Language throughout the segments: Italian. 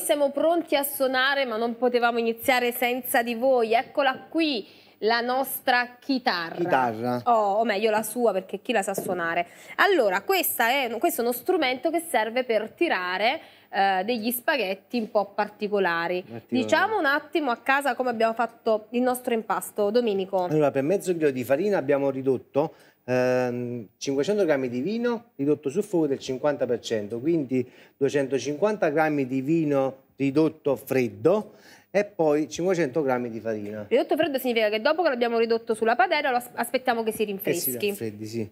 Noi siamo pronti a suonare, ma non potevamo iniziare senza di voi. Eccola qui, la nostra chitarra. chitarra. Oh, o meglio la sua, perché chi la sa suonare. Allora, è, questo è uno strumento che serve per tirare eh, degli spaghetti un po' particolari. Attivare. Diciamo un attimo a casa come abbiamo fatto il nostro impasto, Domenico. Allora, per mezzo chilo di farina abbiamo ridotto 500 ehm, g di vino ridotto sul fuoco del 50%, quindi 250 g di vino ridotto freddo e poi 500 g di farina. Ridotto freddo significa che dopo che l'abbiamo ridotto sulla padella lo aspettiamo che si rinfreschi. Che si rinfreddi, sì.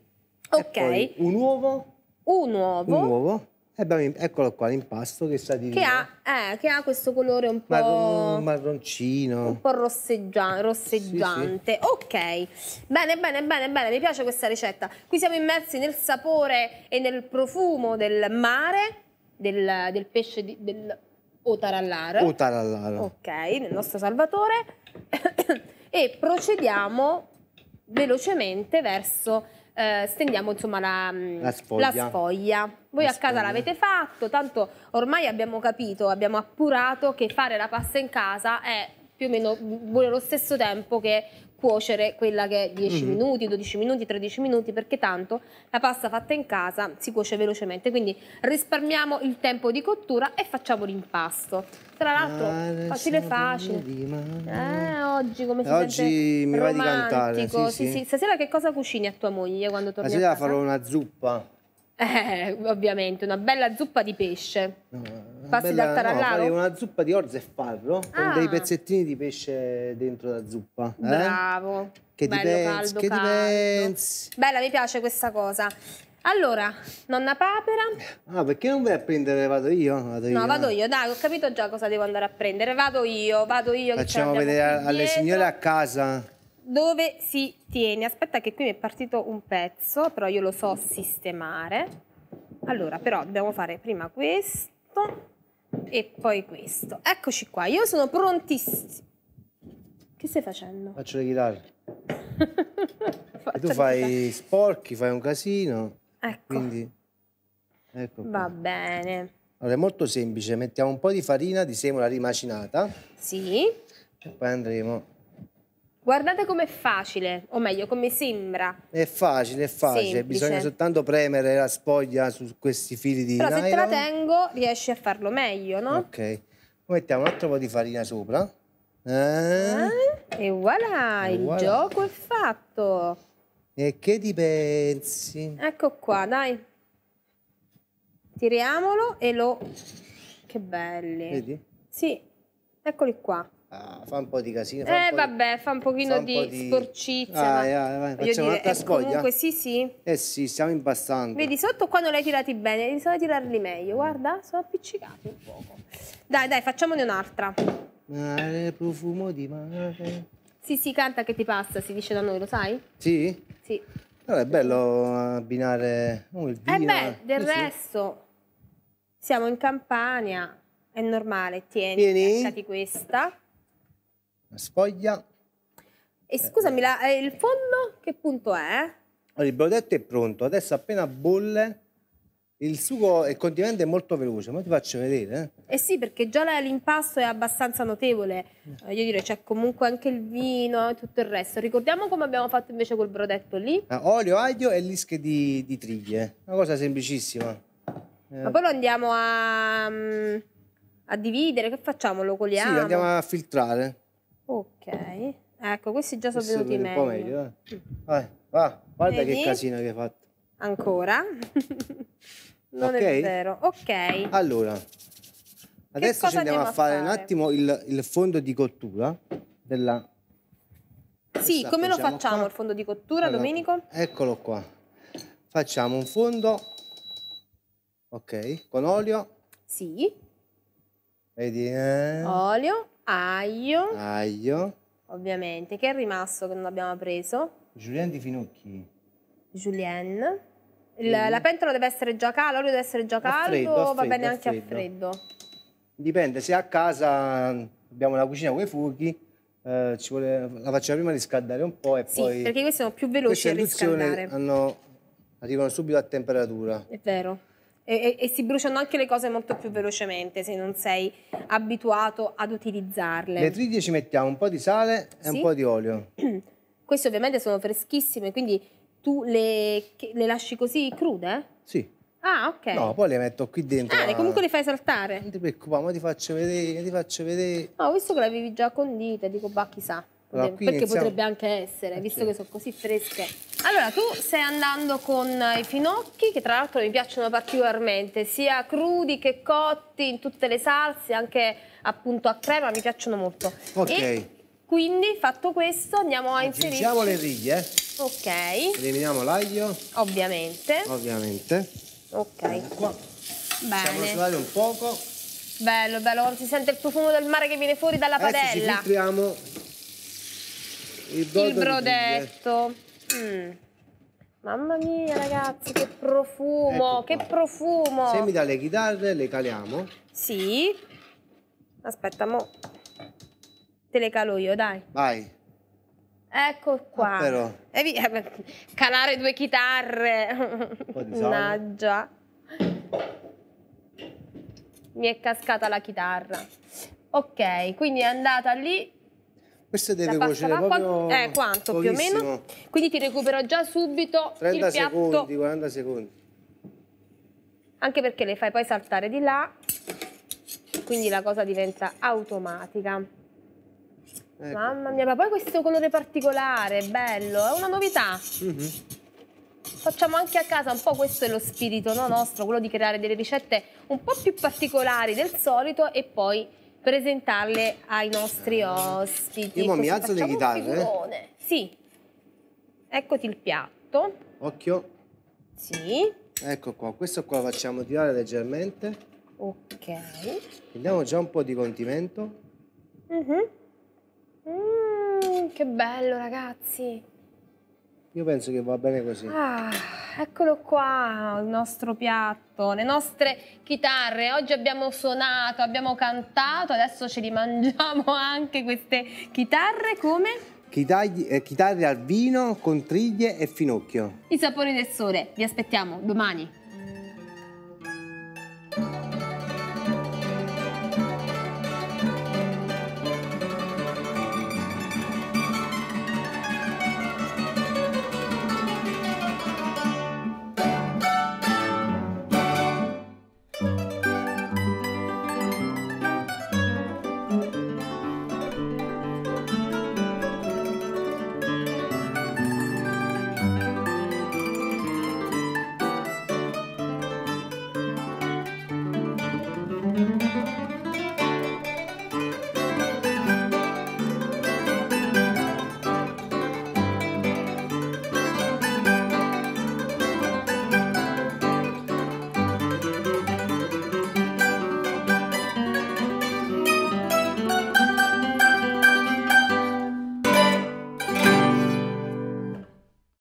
Ok. un uovo. Un uovo. Un uovo eh, abbiamo, eccolo qua, l'impasto che sa di... Che ha, eh, che ha questo colore un po'... Marron, marroncino. Un po' rosseggia, rosseggiante. Sì, sì. Ok, bene, bene, bene, bene, mi piace questa ricetta. Qui siamo immersi nel sapore e nel profumo del mare, del, del pesce di, del otarallaro. Otarallaro. Ok, del nostro salvatore. e procediamo velocemente verso eh, stendiamo insomma la, mm, la, sfoglia. la sfoglia. Voi la a casa l'avete fatto, tanto ormai abbiamo capito, abbiamo appurato che fare la pasta in casa è più o meno vuole lo stesso tempo che cuocere quella che è 10 mm. Mm-hmm. minuti, 12 minuti, 13 minuti, perché tanto la pasta fatta in casa si cuoce velocemente, quindi risparmiamo il tempo di cottura e facciamo l'impasto. Tra l'altro, facile facile. Eh, oggi come si eh, oggi sente mi va di cantare. Sì, sì. Sì, Stasera che cosa cucini a tua moglie quando torni Stasera a casa? farò una zuppa. Eh, ovviamente, una bella zuppa di pesce. No, Passi bella, dal tarallaro? No, una zuppa di orzo e farro ah. con dei pezzettini di pesce dentro la zuppa. Eh? Bravo. Eh? Che Bello, Caldo, che caldo. Bella, mi piace questa cosa. Allora, nonna papera. Ah, perché non vai a prendere? Vado io? Vado io no, vado eh. io, dai, ho capito già cosa devo andare a prendere. Vado io, vado io. Facciamo vedere alle signore a casa dove si tiene. Aspetta che qui mi è partito un pezzo, però io lo so sistemare. Allora, però dobbiamo fare prima questo e poi questo. Eccoci qua, io sono prontissimo. Che stai facendo? Faccio le chitarre. e tu fai sporchi, fai un casino. Ecco. Quindi... Ecco Va qua. bene. Allora, è molto semplice. Mettiamo un po' di farina di semola rimacinata. Sì. E poi andremo Guardate com'è facile, o meglio, come sembra. È facile, è facile, Semplice. bisogna soltanto premere la spoglia su questi fili di Però nylon. se te la tengo riesci a farlo meglio, no? Ok. Mettiamo un altro po' di farina sopra. Eh. Ah, e voilà, e il gioco è fatto. E che ti pensi? Ecco qua, dai. Tiriamolo e lo... Che belli. Vedi? Sì, eccoli qua. Ah, fa un po' di casino. eh, vabbè, fa un pochino fa un di, po di sporcizia. Ah, ma... eh, eh, facciamo un'altra eh, scoglia. Comunque, sì, sì. Eh sì, stiamo impastando. Vedi, sotto quando li hai tirati bene, iniziano a tirarli meglio. Guarda, sono appiccicati un poco. Dai, dai, facciamone un'altra. Mare, profumo di mare. Sì, sì, canta che ti passa, si dice da noi, lo sai? Sì? Sì. Allora, è bello abbinare oh, il eh, vino. Eh beh, del eh, sì, resto, sì. siamo in Campania, è normale. Tieni, Tieni. questa la sfoglia. E eh, scusami, eh. la, eh, il fondo che punto è? Allora, il brodetto è pronto, adesso appena bolle il sugo e il condimento è molto veloce, ma ti faccio vedere. Eh, eh sì, perché già l'impasto è abbastanza notevole, voglio dire, c'è comunque anche il vino e tutto il resto. Ricordiamo come abbiamo fatto invece col brodetto lì? Ah, olio, aglio e lische di, di triglie, una cosa semplicissima. Eh. Ma poi lo andiamo a, mm, a dividere, che facciamo? Lo coliamo? Sì, lo andiamo a filtrare. Ok, ecco, questi già sono questo venuti meglio. Un po' meglio, eh. Vai, va, guarda Vedi? che casino che hai fatto. Ancora? non okay. è vero. Ok. Allora, adesso ci andiamo, a fare, fare, un attimo il, il fondo di cottura della... Sì, Questa come lo facciamo qua. il fondo di cottura, allora, Domenico? Eccolo qua. Facciamo un fondo, ok, con olio. Sì. Vedi? Eh? Olio aglio. Aglio. Ovviamente, che è rimasto che non abbiamo preso. Julienne di Finucchi. Julienne. Il, mm. La pentola deve essere già calda, l'olio deve essere già caldo, a freddo, a freddo, va bene anche a freddo. a freddo. Dipende, se a casa abbiamo la cucina con i fuochi, eh, vuole, la facciamo prima riscaldare un po' e sì, poi... perché questi sono più veloci a riscaldare. Hanno, arrivano subito a temperatura. È vero e, e, si bruciano anche le cose molto più velocemente se non sei abituato ad utilizzarle. Le triglie ci mettiamo un po' di sale e sì? un po' di olio. Queste ovviamente sono freschissime, quindi tu le, le lasci così crude? Sì. Ah, ok. No, poi le metto qui dentro. Ah, la... comunque le fai saltare. Non ti preoccupare, ma ti faccio vedere, ti faccio vedere. No, visto che le avevi già condite, dico, bah, chissà. Allora, perché iniziamo. potrebbe anche essere, ah, visto che sono così fresche. Allora, tu stai andando con i finocchi, che tra l'altro mi piacciono particolarmente, sia crudi che cotti, in tutte le salse, anche appunto a crema, mi piacciono molto. Ok. E quindi, fatto questo, andiamo a inserire... Aggiungiamo le righe. Ok. Eliminiamo l'aglio. Ovviamente. Ovviamente. Ok. Ecco qua. Bene. Facciamolo sudare un poco. Bello, bello, si sente il profumo del mare che viene fuori dalla padella. Adesso ci filtriamo il, il brodetto. Mm. Mamma mia ragazzi, che profumo, ecco che profumo. Se mi dà le chitarre le caliamo? Sì. Aspetta, mo. Te le calo io, dai. Vai. Ecco qua. Ah, però. E eh, via, calare due chitarre. Mannaggia. Mi è cascata la chitarra. Ok, quindi è andata lì queste deve cuocere proprio eh, quanto pochissimo. più o meno? Quindi ti recupero già subito 30 il piatto. secondi, 40 secondi. Anche perché le fai poi saltare di là, quindi la cosa diventa automatica. Ecco. Mamma mia, ma poi questo colore particolare, bello, è una novità. Mm -hmm. Facciamo anche a casa un po', questo è lo spirito no, nostro, quello di creare delle ricette un po' più particolari del solito e poi presentarle ai nostri ospiti. Io Così mi alzo le chitarre. Eh. Sì. Eccoti il piatto. Occhio. Sì. Ecco qua, questo qua lo facciamo tirare leggermente. Ok. Prendiamo già un po' di condimento. Uh mm-hmm. -huh. mm, che bello ragazzi. Io penso che va bene così. Ah, eccolo qua, il nostro piatto, le nostre chitarre. Oggi abbiamo suonato, abbiamo cantato, adesso ce li mangiamo anche queste chitarre come? Chitagli, eh, chitarre al vino, con triglie e finocchio. I sapori del sole, vi aspettiamo domani.